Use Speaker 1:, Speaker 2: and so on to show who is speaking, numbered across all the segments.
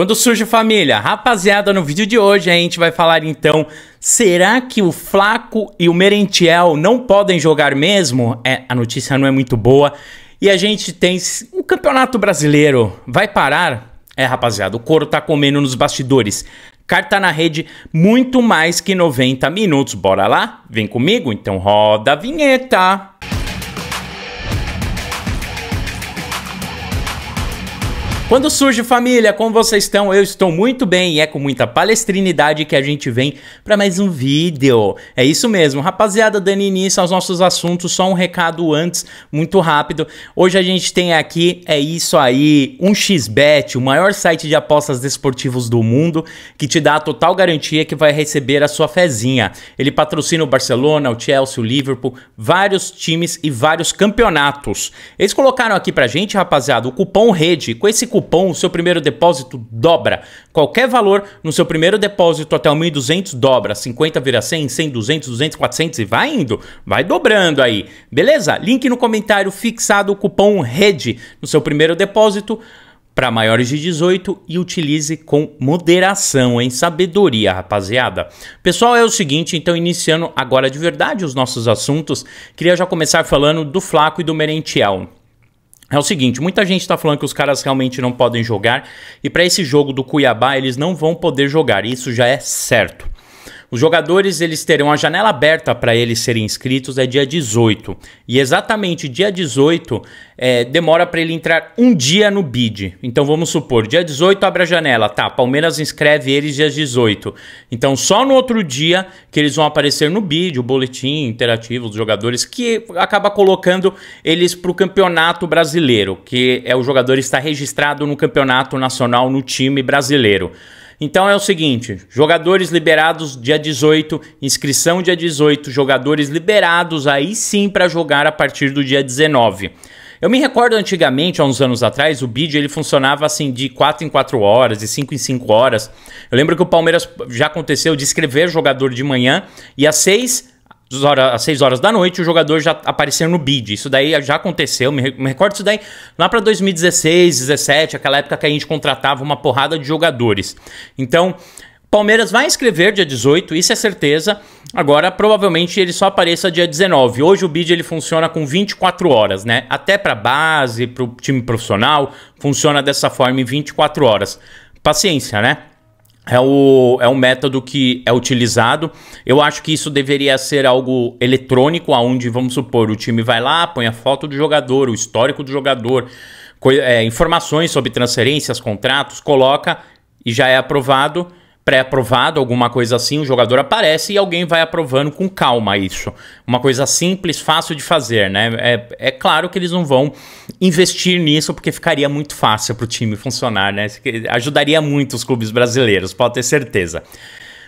Speaker 1: Quando surge família? Rapaziada, no vídeo de hoje a gente vai falar então, será que o Flaco e o Merentiel não podem jogar mesmo? É, a notícia não é muito boa. E a gente tem o Campeonato Brasileiro vai parar? É, rapaziada, o couro tá comendo nos bastidores. Carta na rede, muito mais que 90 minutos. Bora lá? Vem comigo, então roda a vinheta. Quando surge família, como vocês estão? Eu estou muito bem e é com muita palestrinidade que a gente vem para mais um vídeo. É isso mesmo, rapaziada, dando início aos nossos assuntos, só um recado antes, muito rápido. Hoje a gente tem aqui, é isso aí, um XBet, o maior site de apostas desportivos do mundo, que te dá a total garantia que vai receber a sua fezinha. Ele patrocina o Barcelona, o Chelsea, o Liverpool, vários times e vários campeonatos. Eles colocaram aqui pra gente, rapaziada, o cupom REDE. Com esse cupom cupom, o seu primeiro depósito dobra. Qualquer valor no seu primeiro depósito até o 1.200 dobra. 50 vira 100, 100, 200, 200, 400 e vai indo. Vai dobrando aí. Beleza? Link no comentário fixado o cupom REDE no seu primeiro depósito para maiores de 18 e utilize com moderação, em sabedoria, rapaziada. Pessoal, é o seguinte, então iniciando agora de verdade os nossos assuntos, queria já começar falando do Flaco e do Merentiel. É o seguinte, muita gente está falando que os caras realmente não podem jogar e para esse jogo do Cuiabá eles não vão poder jogar, isso já é certo. Os jogadores eles terão a janela aberta para eles serem inscritos é dia 18. E exatamente dia 18 é, demora para ele entrar um dia no bid. Então vamos supor, dia 18 abre a janela, tá? Palmeiras inscreve eles dia 18. Então só no outro dia que eles vão aparecer no bid, o boletim interativo dos jogadores, que acaba colocando eles para o campeonato brasileiro, que é o jogador está registrado no campeonato nacional no time brasileiro. Então é o seguinte: jogadores liberados dia 18, inscrição dia 18, jogadores liberados aí sim para jogar a partir do dia 19. Eu me recordo antigamente, há uns anos atrás, o bid ele funcionava assim de 4 em 4 horas, de 5 em 5 horas. Eu lembro que o Palmeiras já aconteceu de escrever jogador de manhã e às 6 às 6 horas da noite, o jogador já aparecer no bid. Isso daí já aconteceu, me, recordo isso daí lá para 2016, 2017, aquela época que a gente contratava uma porrada de jogadores. Então, Palmeiras vai escrever dia 18, isso é certeza. Agora, provavelmente ele só apareça dia 19. Hoje o bid ele funciona com 24 horas, né? Até para base, para o time profissional, funciona dessa forma em 24 horas. Paciência, né? é, o, é um método que é utilizado. Eu acho que isso deveria ser algo eletrônico, aonde, vamos supor, o time vai lá, põe a foto do jogador, o histórico do jogador, é, informações sobre transferências, contratos, coloca e já é aprovado pré-aprovado, alguma coisa assim, o jogador aparece e alguém vai aprovando com calma isso. Uma coisa simples, fácil de fazer, né? É, é claro que eles não vão investir nisso porque ficaria muito fácil para o time funcionar, né? Ajudaria muito os clubes brasileiros, pode ter certeza.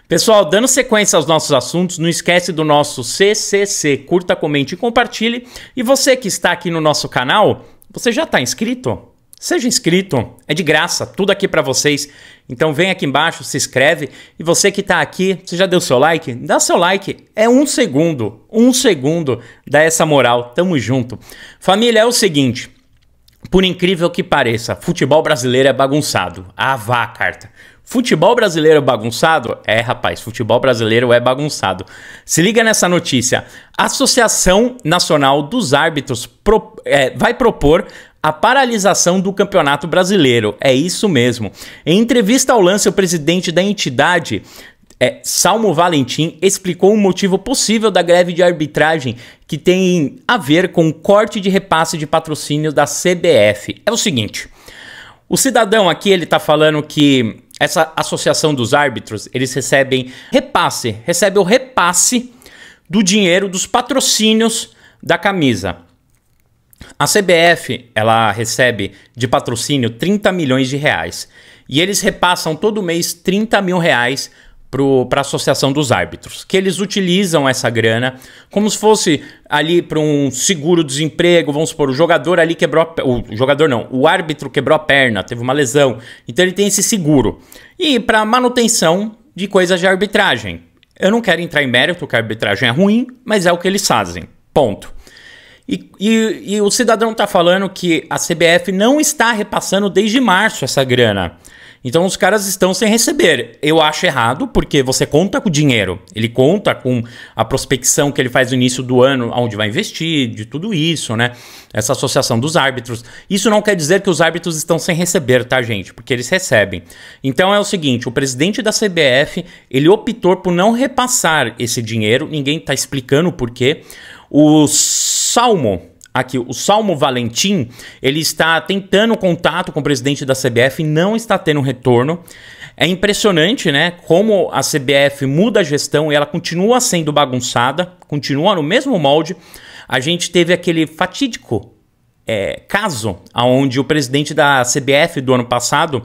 Speaker 1: Pessoal, dando sequência aos nossos assuntos, não esquece do nosso CCC, curta, comente e compartilhe. E você que está aqui no nosso canal, você já está inscrito? Seja inscrito, é de graça, tudo aqui para vocês. Então vem aqui embaixo, se inscreve. E você que está aqui, você já deu seu like? Dá seu like, é um segundo, um segundo, dá essa moral. Tamo junto. Família, é o seguinte, por incrível que pareça, futebol brasileiro é bagunçado. Ah, vá, carta. Futebol brasileiro bagunçado? É, rapaz, futebol brasileiro é bagunçado. Se liga nessa notícia. A Associação Nacional dos Árbitros pro, é, vai propor a paralisação do Campeonato Brasileiro. É isso mesmo. Em entrevista ao lance, o presidente da entidade é, Salmo Valentim explicou o um motivo possível da greve de arbitragem que tem a ver com o corte de repasse de patrocínio da CBF. É o seguinte, o cidadão aqui ele está falando que essa associação dos árbitros, eles recebem repasse, recebe o repasse do dinheiro dos patrocínios da camisa. A CBF, ela recebe de patrocínio 30 milhões de reais e eles repassam todo mês 30 mil reais para a Associação dos Árbitros, que eles utilizam essa grana como se fosse ali para um seguro-desemprego, vamos supor, o jogador ali quebrou, a, o jogador não, o árbitro quebrou a perna, teve uma lesão, então ele tem esse seguro. E para manutenção de coisas de arbitragem. Eu não quero entrar em mérito que a arbitragem é ruim, mas é o que eles fazem, ponto. E, e, e o cidadão está falando que a CBF não está repassando desde março essa grana. Então os caras estão sem receber. Eu acho errado, porque você conta com o dinheiro. Ele conta com a prospecção que ele faz no início do ano, onde vai investir, de tudo isso, né? Essa associação dos árbitros. Isso não quer dizer que os árbitros estão sem receber, tá, gente? Porque eles recebem. Então é o seguinte, o presidente da CBF, ele optou por não repassar esse dinheiro, ninguém tá explicando o porquê. Os Salmo aqui, o Salmo Valentim, ele está tentando contato com o presidente da CBF e não está tendo retorno. É impressionante, né? Como a CBF muda a gestão e ela continua sendo bagunçada, continua no mesmo molde. A gente teve aquele fatídico é, caso onde o presidente da CBF do ano passado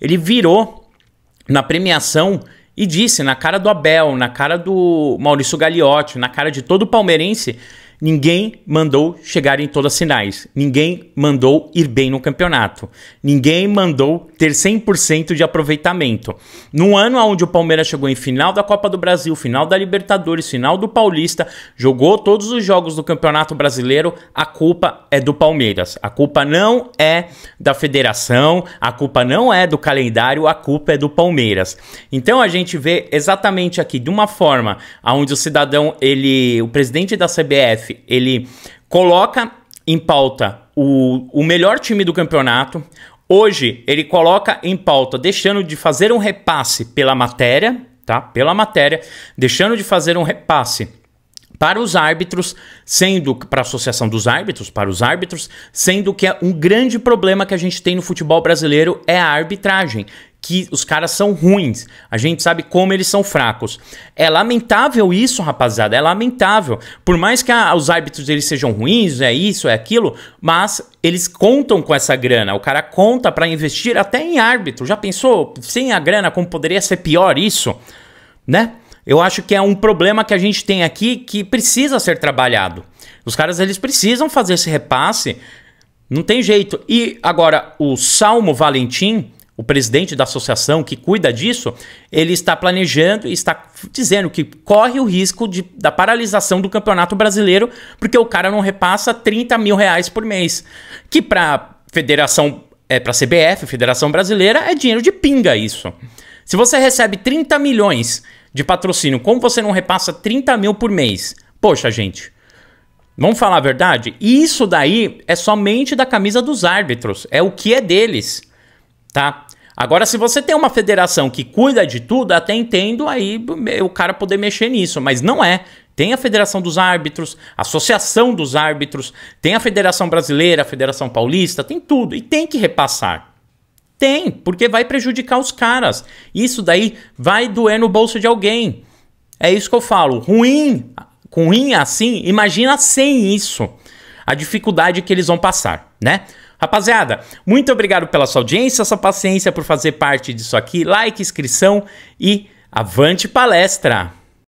Speaker 1: ele virou na premiação e disse na cara do Abel, na cara do Maurício Gagliotti, na cara de todo palmeirense Ninguém mandou chegar em todas as finais. Ninguém mandou ir bem no campeonato. Ninguém mandou ter 100% de aproveitamento. Num ano onde o Palmeiras chegou em final da Copa do Brasil, final da Libertadores, final do Paulista, jogou todos os jogos do Campeonato Brasileiro, a culpa é do Palmeiras. A culpa não é da federação, a culpa não é do calendário, a culpa é do Palmeiras. Então a gente vê exatamente aqui de uma forma onde o cidadão, ele, o presidente da CBF ele coloca em pauta o, o melhor time do campeonato. Hoje ele coloca em pauta, deixando de fazer um repasse pela matéria, tá? Pela matéria, deixando de fazer um repasse para os árbitros, sendo para a Associação dos Árbitros, para os árbitros, sendo que é um grande problema que a gente tem no futebol brasileiro é a arbitragem que os caras são ruins. A gente sabe como eles são fracos. É lamentável isso, rapaziada. É lamentável. Por mais que a, ah, os árbitros eles sejam ruins, é isso, é aquilo, mas eles contam com essa grana. O cara conta para investir até em árbitro. Já pensou sem a grana como poderia ser pior isso, né? Eu acho que é um problema que a gente tem aqui que precisa ser trabalhado. Os caras eles precisam fazer esse repasse. Não tem jeito. E agora o Salmo Valentim o presidente da associação que cuida disso, ele está planejando e está dizendo que corre o risco de, da paralisação do Campeonato Brasileiro porque o cara não repassa 30 mil reais por mês. Que para federação, é, para CBF, Federação Brasileira, é dinheiro de pinga isso. Se você recebe 30 milhões de patrocínio, como você não repassa 30 mil por mês? Poxa, gente, vamos falar a verdade? Isso daí é somente da camisa dos árbitros, é o que é deles tá? Agora, se você tem uma federação que cuida de tudo, até entendo aí o cara poder mexer nisso, mas não é. Tem a Federação dos Árbitros, Associação dos Árbitros, tem a Federação Brasileira, a Federação Paulista, tem tudo. E tem que repassar. Tem, porque vai prejudicar os caras. Isso daí vai doer no bolso de alguém. É isso que eu falo. Ruim, ruim assim, imagina sem isso. A dificuldade que eles vão passar, né? Rapaziada, muito obrigado pela sua audiência, sua paciência por fazer parte disso aqui. Like, inscrição e avante palestra!